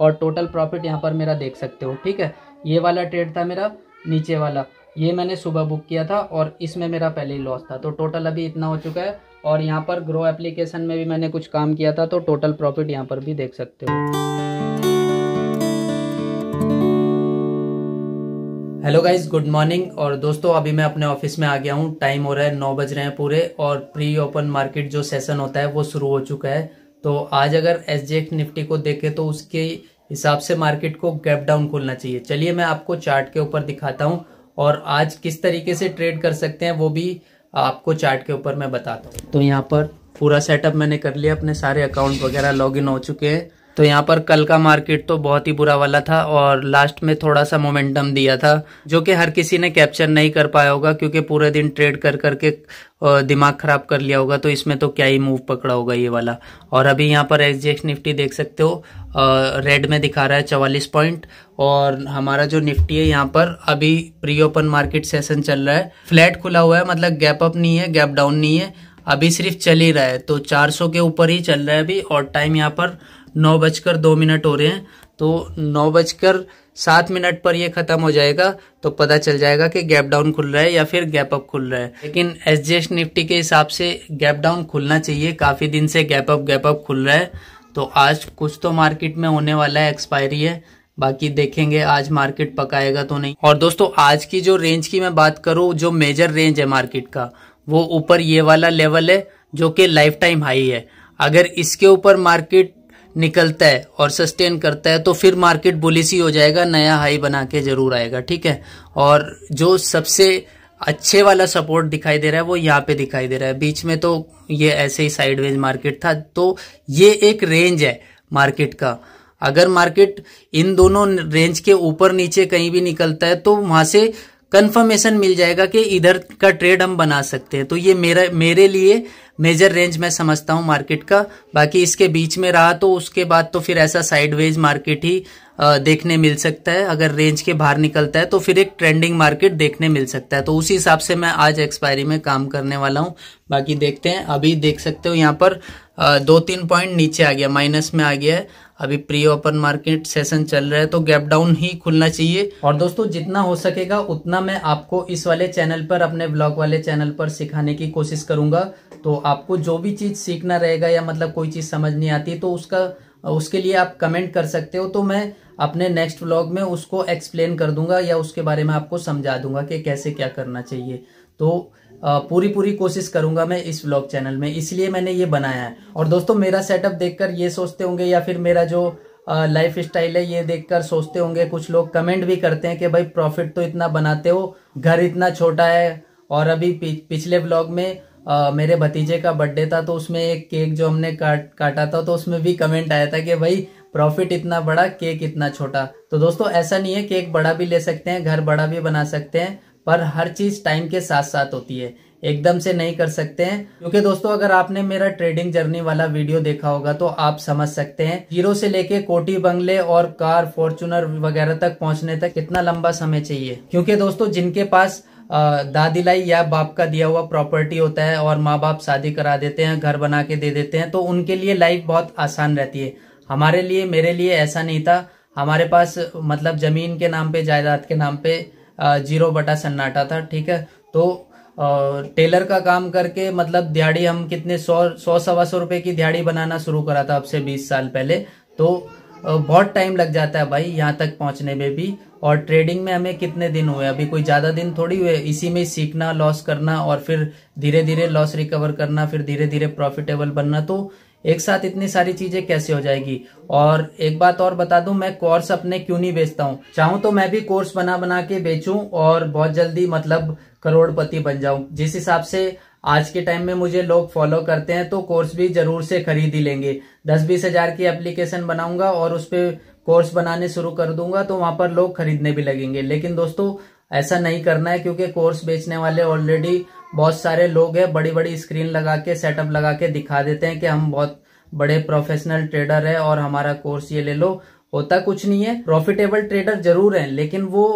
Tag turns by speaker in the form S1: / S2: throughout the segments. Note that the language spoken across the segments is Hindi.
S1: और टोटल प्रॉफिट यहाँ पर मेरा देख सकते हो ठीक है ये वाला ट्रेड था मेरा नीचे वाला ये मैंने सुबह बुक किया था और इसमें मेरा पहले ही लॉस था तो टोटल अभी इतना हो चुका है और यहाँ पर ग्रो एप्लीकेशन में भी मैंने कुछ काम किया था तो टोटल प्रॉफिट यहाँ पर भी देख सकते हो हेलो गाइस गुड मॉर्निंग और दोस्तों अभी मैं अपने ऑफिस में आ गया हूँ टाइम हो रहा है नौ बज रहे हैं पूरे और प्री ओपन मार्केट जो सेशन होता है वो शुरू हो चुका है तो आज अगर एस जी एक्स निफ्टी को देखे तो उसके हिसाब से मार्केट को गैप डाउन खोलना चाहिए चलिए मैं आपको चार्ट के ऊपर दिखाता हूँ और आज किस तरीके से ट्रेड कर सकते हैं वो भी आपको चार्ट के ऊपर मैं बताता हूँ तो यहाँ पर पूरा सेटअप मैंने कर लिया अपने सारे अकाउंट वगैरह लॉगिन हो चुके हैं तो यहाँ पर कल का मार्केट तो बहुत ही बुरा वाला था और लास्ट में थोड़ा सा मोमेंटम दिया था जो कि हर किसी ने कैप्चर नहीं कर पाया होगा क्योंकि पूरे दिन ट्रेड कर करके दिमाग खराब कर लिया होगा तो इसमें तो क्या ही मूव पकड़ा होगा ये वाला और अभी यहाँ पर एच निफ्टी देख सकते हो रेड में दिखा रहा है चवालीस पॉइंट और हमारा जो निफ्टी है यहाँ पर अभी प्री ओपन मार्केट सेशन चल रहा है फ्लैट खुला हुआ है मतलब गैप अप नहीं है गैप डाउन नहीं है अभी सिर्फ चल ही रहा है तो 400 के ऊपर ही चल रहा है अभी और टाइम यहाँ पर नौ बजकर दो मिनट हो रहे हैं तो नौ बजकर सात मिनट पर ये ख़त्म हो जाएगा तो पता चल जाएगा कि गैप डाउन खुल रहा है या फिर गैप अप खुल रहा है लेकिन एस जी एस निफ्टी के हिसाब से गैप डाउन खुलना चाहिए काफ़ी दिन से गैप अप गैप अप खुल रहा है तो आज कुछ तो मार्केट में होने वाला है एक्सपायरी है बाकी देखेंगे आज मार्केट पकाएगा तो नहीं और दोस्तों आज की जो रेंज की मैं बात करूं जो मेजर रेंज है मार्केट का वो ऊपर ये वाला लेवल है जो कि लाइफ टाइम हाई है अगर इसके ऊपर मार्केट निकलता है और सस्टेन करता है तो फिर मार्केट बुलिस ही हो जाएगा नया हाई बना के जरूर आएगा ठीक है और जो सबसे अच्छे वाला सपोर्ट दिखाई दे रहा है वो यहाँ पे दिखाई दे रहा है बीच में तो ये ऐसे ही साइडवेज मार्केट था तो ये एक रेंज है मार्केट का अगर मार्केट इन दोनों रेंज के ऊपर नीचे कहीं भी निकलता है तो वहां से कंफर्मेशन मिल जाएगा कि इधर का ट्रेड हम बना सकते हैं तो ये मेरा मेरे लिए मेजर रेंज मैं समझता हूँ मार्केट का बाकी इसके बीच में रहा तो उसके बाद तो फिर ऐसा साइडवेज मार्केट ही देखने मिल सकता है अगर रेंज के बाहर निकलता है तो फिर एक ट्रेंडिंग मार्केट देखने मिल सकता है तो उसी हिसाब से मैं आज एक्सपायरी में काम करने वाला हूँ बाकी देखते हैं अभी देख सकते हो यहाँ पर दो तीन पॉइंट नीचे आ गया माइनस में आ गया है अभी प्री ओपन मार्केट सेशन चल रहा है तो गैप डाउन ही खुलना चाहिए और दोस्तों जितना हो सकेगा उतना मैं आपको इस वाले चैनल पर अपने ब्लॉग वाले चैनल पर सिखाने की कोशिश करूंगा तो आपको जो भी चीज़ सीखना रहेगा या मतलब कोई चीज़ समझ नहीं आती तो उसका उसके लिए आप कमेंट कर सकते हो तो मैं अपने नेक्स्ट ब्लॉग में उसको एक्सप्लेन कर दूंगा या उसके बारे में आपको समझा दूंगा कि कैसे क्या करना चाहिए तो पूरी पूरी कोशिश करूंगा मैं इस व्लॉग चैनल में इसलिए मैंने ये बनाया है और दोस्तों मेरा सेटअप देखकर ये सोचते होंगे या फिर मेरा जो लाइफ स्टाइल है ये देखकर सोचते होंगे कुछ लोग कमेंट भी करते हैं कि भाई प्रॉफिट तो इतना बनाते हो घर इतना छोटा है और अभी पिछले ब्लॉग में आ, मेरे भतीजे का बर्थडे था तो उसमें एक केक जो हमने काट काटा था तो उसमें भी कमेंट आया था कि भाई प्रॉफिट इतना बड़ा केक इतना छोटा तो दोस्तों ऐसा नहीं है केक बड़ा भी ले सकते हैं घर बड़ा भी बना सकते हैं पर हर चीज़ टाइम के साथ साथ होती है एकदम से नहीं कर सकते हैं क्योंकि दोस्तों अगर आपने मेरा ट्रेडिंग जर्नी वाला वीडियो देखा होगा तो आप समझ सकते हैं जीरो से लेके कोटी बंगले और कार फॉर्चुनर वगैरह तक पहुंचने तक कितना लंबा समय चाहिए क्योंकि दोस्तों जिनके पास दादीलाई या बाप का दिया हुआ प्रॉपर्टी होता है और माँ बाप शादी करा देते हैं घर बना के दे देते हैं तो उनके लिए लाइफ बहुत आसान रहती है हमारे लिए मेरे लिए ऐसा नहीं था हमारे पास मतलब जमीन के नाम पे जायदाद के नाम पे जीरो बटा सन्नाटा था ठीक है तो टेलर का काम करके मतलब दिहाड़ी हम कितने सौ सौ सवा सौ रुपये की दिहाड़ी बनाना शुरू करा था अब से बीस साल पहले तो बहुत टाइम लग जाता है भाई यहाँ तक पहुँचने में भी और ट्रेडिंग में हमें कितने दिन हुए अभी कोई ज़्यादा दिन थोड़ी हुए इसी में सीखना लॉस करना और फिर धीरे धीरे लॉस रिकवर करना फिर धीरे धीरे प्रॉफिटेबल बनना तो एक साथ इतनी सारी चीजें कैसे हो जाएगी और एक बात और बता दूं मैं कोर्स अपने क्यों नहीं बेचता हूं चाहूं तो मैं भी कोर्स बना बना के बेचूं और बहुत जल्दी मतलब करोड़पति बन जाऊं जिस हिसाब से आज के टाइम में मुझे लोग फॉलो करते हैं तो कोर्स भी जरूर से खरीद ही लेंगे दस बीस हजार की एप्लीकेशन बनाऊंगा और उस पर कोर्स बनाने शुरू कर दूंगा तो वहां पर लोग खरीदने भी लगेंगे लेकिन दोस्तों ऐसा नहीं करना है क्योंकि कोर्स बेचने वाले ऑलरेडी बहुत सारे लोग हैं बड़ी बड़ी स्क्रीन लगा के सेटअप लगा के दिखा देते हैं कि हम बहुत बड़े प्रोफेशनल ट्रेडर है और हमारा कोर्स ये ले लो होता कुछ नहीं है प्रॉफिटेबल ट्रेडर जरूर हैं लेकिन वो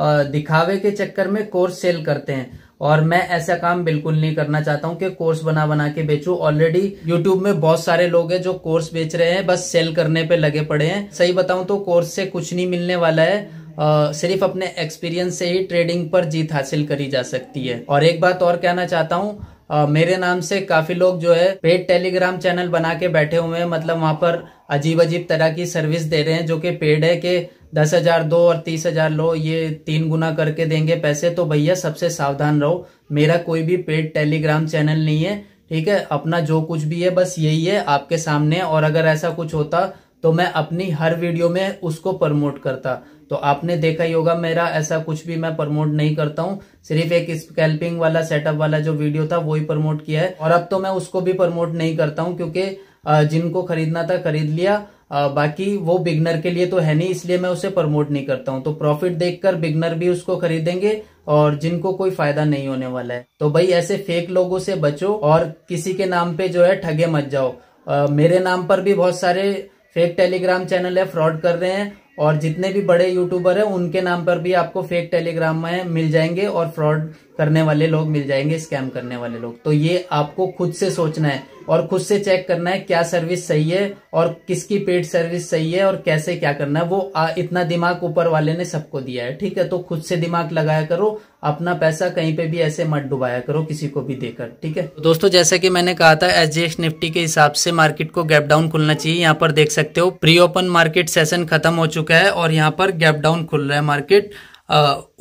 S1: दिखावे के चक्कर में कोर्स सेल करते हैं और मैं ऐसा काम बिल्कुल नहीं करना चाहता हूं कि कोर्स बना बना के बेचू ऑलरेडी यूट्यूब में बहुत सारे लोग हैं जो कोर्स बेच रहे हैं बस सेल करने पे लगे पड़े हैं सही बताऊं तो कोर्स से कुछ नहीं मिलने वाला है सिर्फ अपने एक्सपीरियंस से ही ट्रेडिंग पर जीत हासिल करी जा सकती है और एक बात और कहना चाहता हूँ आ, मेरे नाम से काफी लोग जो है पेड टेलीग्राम चैनल बना के बैठे हुए हैं मतलब वहां पर अजीब अजीब तरह की सर्विस दे रहे हैं जो कि पेड है कि दस हजार दो और तीस हजार लो ये तीन गुना करके देंगे पैसे तो भैया सबसे सावधान रहो मेरा कोई भी पेड टेलीग्राम चैनल नहीं है ठीक है अपना जो कुछ भी है बस यही है आपके सामने और अगर ऐसा कुछ होता तो मैं अपनी हर वीडियो में उसको प्रमोट करता तो आपने देखा ही होगा मेरा ऐसा कुछ भी मैं प्रमोट नहीं करता हूँ सिर्फ एक स्कैल्पिंग वाला सेटअप वाला जो वीडियो था वो ही प्रमोट किया है और अब तो मैं उसको भी प्रमोट नहीं करता हूँ क्योंकि जिनको खरीदना था खरीद लिया बाकी वो बिगनर के लिए तो है नहीं इसलिए मैं उसे प्रमोट नहीं करता हूँ तो प्रॉफिट देखकर बिगनर भी उसको खरीदेंगे और जिनको कोई फायदा नहीं होने वाला है तो भाई ऐसे फेक लोगों से बचो और किसी के नाम पे जो है ठगे मत जाओ आ, मेरे नाम पर भी बहुत सारे फेक टेलीग्राम चैनल है फ्रॉड कर रहे हैं और जितने भी बड़े यूट्यूबर हैं उनके नाम पर भी आपको फेक टेलीग्राम में मिल जाएंगे और फ्रॉड करने वाले लोग मिल जाएंगे स्कैम करने वाले लोग तो ये आपको खुद से सोचना है और खुद से चेक करना है क्या सर्विस सही है और किसकी पेड सर्विस सही है और कैसे क्या करना है वो इतना दिमाग ऊपर वाले ने सबको दिया है ठीक है तो खुद से दिमाग लगाया करो अपना पैसा कहीं पे भी ऐसे मत डुबाया करो किसी को भी देकर ठीक है तो दोस्तों जैसा कि मैंने कहा था एस निफ्टी के हिसाब से मार्केट को गैप डाउन खुलना चाहिए यहाँ पर देख सकते हो प्री ओपन मार्केट सेशन खत्म हो चुका है और यहाँ पर गैप डाउन खुल रहा है मार्केट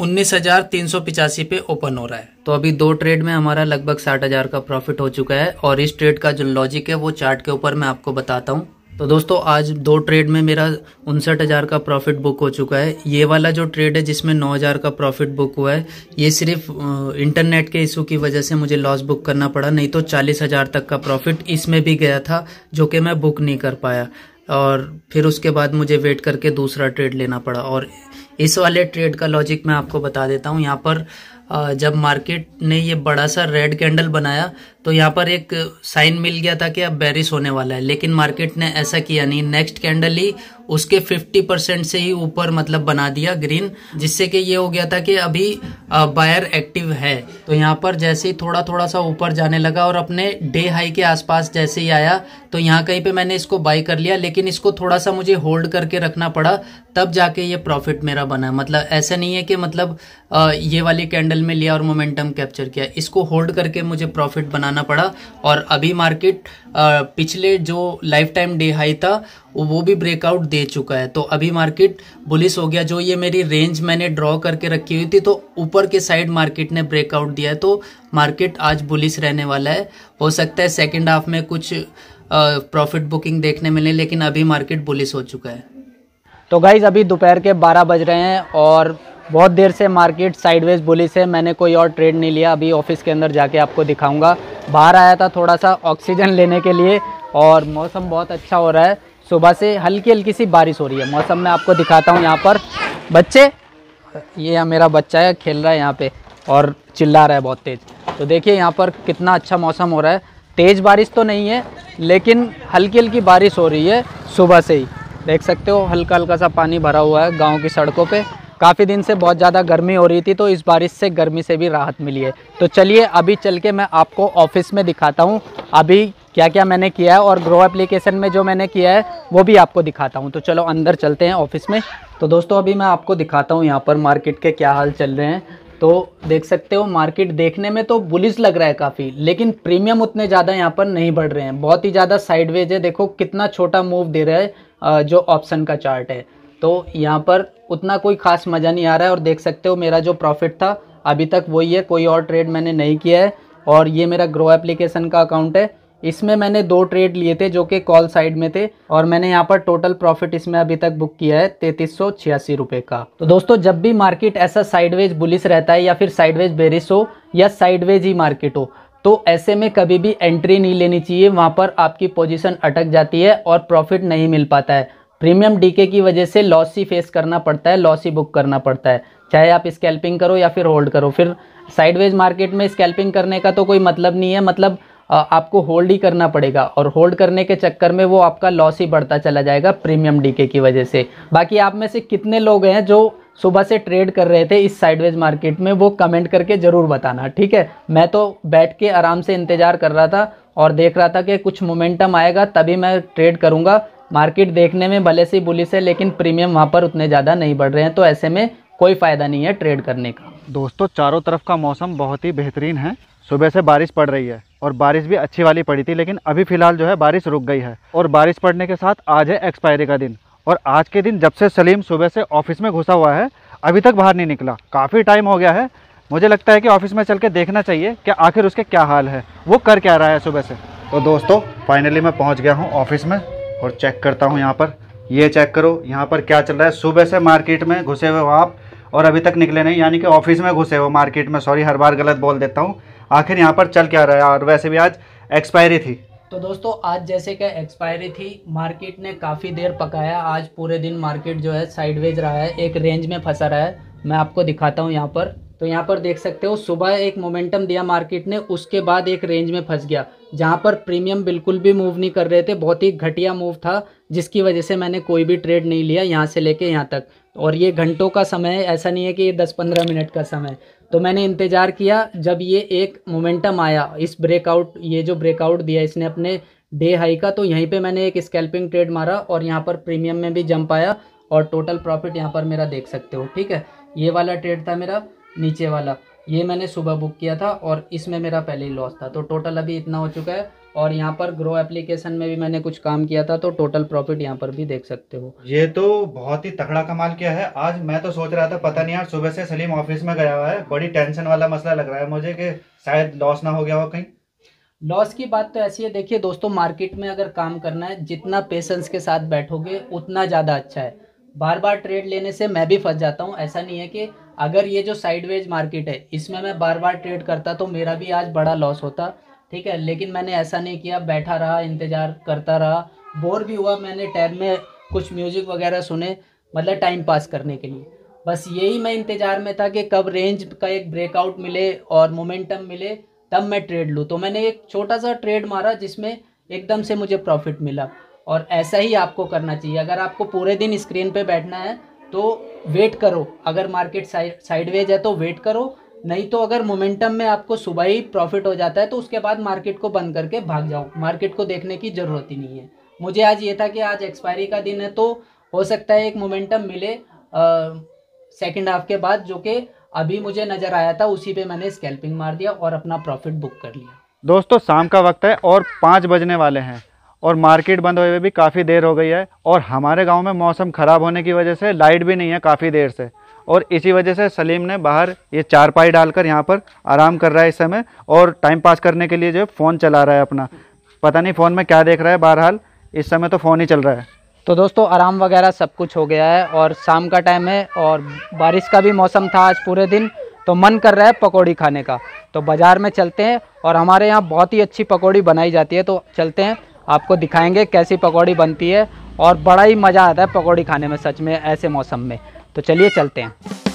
S1: उन्नीस हजार तीन सौ पिचासी पे ओपन हो रहा है तो अभी दो ट्रेड में हमारा लगभग साठ हजार का प्रॉफिट हो चुका है और इस ट्रेड का जो लॉजिक है वो चार्ट के ऊपर मैं आपको बताता हूँ तो दोस्तों आज दो ट्रेड में मेरा उनसठ हज़ार का प्रॉफिट बुक हो चुका है ये वाला जो ट्रेड है जिसमें नौ हज़ार का प्रॉफिट बुक हुआ है ये सिर्फ इंटरनेट के इशू की वजह से मुझे लॉस बुक करना पड़ा नहीं तो चालीस हज़ार तक का प्रॉफिट इसमें भी गया था जो कि मैं बुक नहीं कर पाया और फिर उसके बाद मुझे वेट करके दूसरा ट्रेड लेना पड़ा और इस वाले ट्रेड का लॉजिक मैं आपको बता देता हूँ यहाँ पर जब मार्केट ने ये बड़ा सा रेड कैंडल बनाया तो यहाँ पर एक साइन मिल गया था कि अब बैरिस होने वाला है लेकिन मार्केट ने ऐसा किया नहीं नेक्स्ट कैंडल ही उसके 50 परसेंट से ही ऊपर मतलब बना दिया ग्रीन जिससे कि ये हो गया था कि अभी बायर एक्टिव है तो यहाँ पर जैसे ही थोड़ा थोड़ा सा ऊपर जाने लगा और अपने डे हाई के आसपास जैसे ही आया तो यहाँ कहीं पे मैंने इसको बाई कर लिया लेकिन इसको थोड़ा सा मुझे होल्ड करके रखना पड़ा तब जाके ये प्रॉफिट मेरा बना मतलब ऐसा नहीं है कि मतलब ये वाली कैंडल में लिया और मोमेंटम कैप्चर किया इसको होल्ड करके मुझे प्रॉफिट बनाना पड़ा और अभी मार्केट पिछले जो लाइफ टाइम डे हाई था वो भी ब्रेकआउट दे चुका है तो अभी मार्केट बुलिस हो गया जो ये मेरी रेंज मैंने ड्रॉ करके रखी हुई थी तो ऊपर के साइड मार्केट ने ब्रेकआउट दिया है तो मार्केट आज बुलिस रहने वाला है हो सकता है सेकेंड हाफ में कुछ प्रॉफिट बुकिंग देखने मिले लेकिन अभी मार्केट बुलिस हो चुका है तो गाइज अभी दोपहर के बारह बज रहे हैं और बहुत देर से मार्केट साइडवेज बुलिस है मैंने कोई और ट्रेड नहीं लिया अभी ऑफिस के अंदर जाके आपको दिखाऊंगा बाहर आया था थोड़ा सा ऑक्सीजन लेने के लिए और मौसम बहुत अच्छा हो रहा है सुबह से हल्की हल्की सी बारिश हो रही है मौसम मैं आपको दिखाता हूँ यहाँ पर बच्चे ये मेरा बच्चा है खेल रहा है यहाँ पर और चिल्ला रहा है बहुत तेज़ तो देखिए यहाँ पर कितना अच्छा मौसम हो रहा है तेज़ बारिश तो नहीं है लेकिन हल्की हल्की बारिश हो रही है सुबह से ही देख सकते हो हल्का हल्का सा पानी भरा हुआ है गांव की सड़कों पे काफ़ी दिन से बहुत ज़्यादा गर्मी हो रही थी तो इस बारिश से गर्मी से भी राहत मिली है तो चलिए अभी चल के मैं आपको ऑफिस में दिखाता हूँ अभी क्या क्या मैंने किया है और ग्रो एप्लीकेशन में जो मैंने किया है वो भी आपको दिखाता हूँ तो चलो अंदर चलते हैं ऑफिस में तो दोस्तों अभी मैं आपको दिखाता हूँ यहाँ पर मार्केट के क्या हाल चल रहे हैं तो देख सकते हो मार्केट देखने में तो बुलिस लग रहा है काफ़ी लेकिन प्रीमियम उतने ज़्यादा यहाँ पर नहीं बढ़ रहे हैं बहुत ही ज़्यादा साइडवेज है देखो कितना छोटा मूव दे रहा है जो ऑप्शन का चार्ट है तो यहाँ पर उतना कोई खास मज़ा नहीं आ रहा है और देख सकते हो मेरा जो प्रॉफिट था अभी तक वही है कोई और ट्रेड मैंने नहीं किया है और ये मेरा ग्रो एप्लीकेशन का अकाउंट है इसमें मैंने दो ट्रेड लिए थे जो कि कॉल साइड में थे और मैंने यहाँ पर टोटल प्रॉफिट इसमें अभी तक बुक किया है तैतीस सौ छियासी रुपये का तो दोस्तों जब भी मार्केट ऐसा साइडवेज बुलिस रहता है या फिर साइडवेज बेरिस हो या साइडवेज ही मार्केट हो तो ऐसे में कभी भी एंट्री नहीं लेनी चाहिए वहाँ पर आपकी पोजिशन अटक जाती है और प्रॉफिट नहीं मिल पाता है प्रीमियम डीके की वजह से लॉस ही फेस करना पड़ता है लॉस ही बुक करना पड़ता है चाहे आप स्कैल्पिंग करो या फिर होल्ड करो फिर साइडवेज मार्केट में स्कैल्पिंग करने का तो कोई मतलब नहीं है मतलब आपको होल्ड ही करना पड़ेगा और होल्ड करने के चक्कर में वो आपका लॉस ही बढ़ता चला जाएगा प्रीमियम डीके की वजह से बाकी आप में से कितने लोग हैं जो सुबह से ट्रेड कर रहे थे इस साइडवेज मार्केट में वो कमेंट करके ज़रूर बताना ठीक है मैं तो बैठ के आराम से इंतज़ार कर रहा था और देख रहा था कि कुछ मोमेंटम आएगा तभी मैं ट्रेड करूँगा मार्केट देखने में भले से बुलिस है लेकिन
S2: प्रीमियम वहाँ पर उतने ज़्यादा नहीं बढ़ रहे हैं तो ऐसे में कोई फ़ायदा नहीं है ट्रेड करने का दोस्तों चारों तरफ का मौसम बहुत ही बेहतरीन है सुबह से बारिश पड़ रही है और बारिश भी अच्छी वाली पड़ी थी लेकिन अभी फ़िलहाल जो है बारिश रुक गई है और बारिश पड़ने के साथ आज है एक्सपायरी का दिन और आज के दिन जब से सलीम सुबह से ऑफिस में घुसा हुआ है अभी तक बाहर नहीं निकला काफ़ी टाइम हो गया है मुझे लगता है कि ऑफिस में चल के देखना चाहिए कि आखिर उसके क्या हाल है वो कर क्या रहा है सुबह से तो दोस्तों फाइनली मैं पहुँच गया हूँ ऑफिस में और चेक करता हूँ यहाँ पर ये चेक करो यहाँ पर क्या चल रहा है सुबह से मार्केट में घुसे हुए हो आप और अभी तक निकले नहीं यानी कि ऑफिस में घुसे हो मार्केट में सॉरी हर बार गलत बोल देता हूँ आखिर यहाँ पर चल क्या रहा है और वैसे भी आज एक्सपायरी थी
S1: तो दोस्तों आज जैसे कि एक्सपायरी थी मार्केट ने काफ़ी देर पकाया आज पूरे दिन मार्केट जो है साइडवेज रहा है एक रेंज में फंसा रहा है मैं आपको दिखाता हूँ यहाँ पर तो यहाँ पर देख सकते हो सुबह एक मोमेंटम दिया मार्केट ने उसके बाद एक रेंज में फंस गया जहाँ पर प्रीमियम बिल्कुल भी मूव नहीं कर रहे थे बहुत ही घटिया मूव था जिसकी वजह से मैंने कोई भी ट्रेड नहीं लिया यहाँ से लेके यहाँ तक और ये घंटों का समय है ऐसा नहीं है कि ये दस पंद्रह मिनट का समय तो मैंने इंतज़ार किया जब ये एक मोमेंटम आया इस ब्रेकआउट ये जो ब्रेकआउट दिया इसने अपने डे हाई का तो यहीं पर मैंने एक स्कैल्पिंग ट्रेड मारा और यहाँ पर प्रीमियम में भी जंप आया और टोटल प्रॉफिट यहाँ पर मेरा देख सकते हो ठीक है ये वाला ट्रेड था मेरा नीचे वाला ये मैंने सुबह बुक किया था और इसमें मेरा पहले ही लॉस था तो टोटल अभी इतना हो चुका है और यहाँ पर ग्रो एप्लीकेशन में भी मैंने कुछ काम किया था तो टोटल प्रॉफिट यहाँ पर भी देख सकते हो
S2: ये तो बहुत ही तगड़ा कमाल किया है आज मैं तो सोच रहा था पता नहीं यार सुबह से सलीम ऑफिस में गया हुआ है बड़ी टेंशन वाला मसला लग रहा है मुझे कि शायद लॉस ना हो गया हो कहीं
S1: लॉस की बात तो ऐसी है देखिए दोस्तों मार्केट में अगर काम करना है जितना पेशेंस के साथ बैठोगे उतना ज़्यादा अच्छा है बार बार ट्रेड लेने से मैं भी फंस जाता हूँ ऐसा नहीं है कि अगर ये जो साइडवेज मार्केट है इसमें मैं बार बार ट्रेड करता तो मेरा भी आज बड़ा लॉस होता ठीक है लेकिन मैंने ऐसा नहीं किया बैठा रहा इंतज़ार करता रहा बोर भी हुआ मैंने टैब में कुछ म्यूज़िक वगैरह सुने मतलब टाइम पास करने के लिए बस यही मैं इंतज़ार में था कि कब रेंज का एक ब्रेकआउट मिले और मोमेंटम मिले तब मैं ट्रेड लूँ तो मैंने एक छोटा सा ट्रेड मारा जिसमें एकदम से मुझे प्रॉफिट मिला और ऐसा ही आपको करना चाहिए अगर आपको पूरे दिन स्क्रीन पे बैठना है तो वेट करो अगर मार्केट साइडवेज है तो वेट करो नहीं तो अगर मोमेंटम में आपको सुबह ही प्रॉफिट हो जाता है तो उसके बाद मार्केट को बंद करके भाग जाओ मार्केट को देखने की ज़रूरत ही नहीं है मुझे आज ये था कि आज एक्सपायरी का दिन है तो हो सकता है एक मोमेंटम मिले सेकेंड हाफ के बाद जो कि अभी मुझे नज़र आया था उसी पे मैंने स्कैल्पिंग मार दिया और अपना प्रॉफिट बुक कर लिया
S2: दोस्तों शाम का वक्त है और पाँच बजने वाले हैं और मार्केट बंद हुए हुए भी काफ़ी देर हो गई है और हमारे गांव में मौसम ख़राब होने की वजह से लाइट भी नहीं है काफ़ी देर से और इसी वजह से सलीम ने बाहर ये चारपाई डालकर यहाँ पर आराम कर रहा है इस समय और टाइम पास करने के लिए जो फ़ोन चला रहा है अपना पता नहीं फ़ोन में क्या देख रहा है बहरहाल इस समय तो फ़ोन ही चल रहा है
S1: तो दोस्तों आराम वगैरह सब कुछ हो गया है और शाम का टाइम है और बारिश का भी मौसम था आज पूरे दिन तो मन कर रहा है पकौड़ी खाने का तो बाज़ार में चलते हैं और हमारे यहाँ बहुत ही अच्छी पकौड़ी बनाई जाती है तो चलते हैं आपको दिखाएंगे कैसी पकौड़ी बनती है और बड़ा ही मज़ा आता है पकौड़ी खाने में सच में ऐसे मौसम में तो चलिए चलते हैं